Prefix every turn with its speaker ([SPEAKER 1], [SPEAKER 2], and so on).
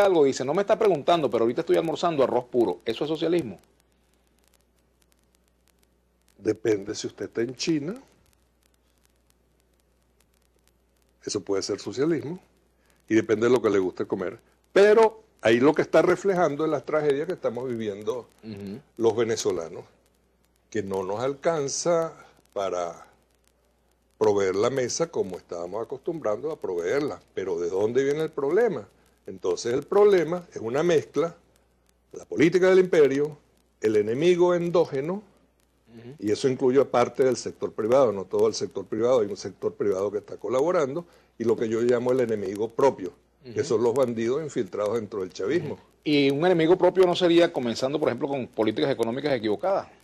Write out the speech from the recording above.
[SPEAKER 1] algo, dice, no me está preguntando, pero ahorita estoy almorzando arroz puro. ¿Eso es socialismo?
[SPEAKER 2] Depende si usted está en China.
[SPEAKER 3] Eso puede ser socialismo. Y depende de lo que le guste comer. Pero ahí lo que está reflejando es las tragedias que estamos viviendo los venezolanos, que no nos alcanza para proveer la mesa como estábamos acostumbrando a proveerla. Pero ¿de dónde viene el problema? Entonces el problema es una mezcla, la política del imperio, el enemigo endógeno, y eso incluye a parte del sector privado, no todo el sector privado, hay un sector privado que está colaborando, y lo que yo llamo el enemigo propio, que son los bandidos infiltrados dentro del chavismo. Y un enemigo propio no sería comenzando, por ejemplo, con políticas económicas equivocadas.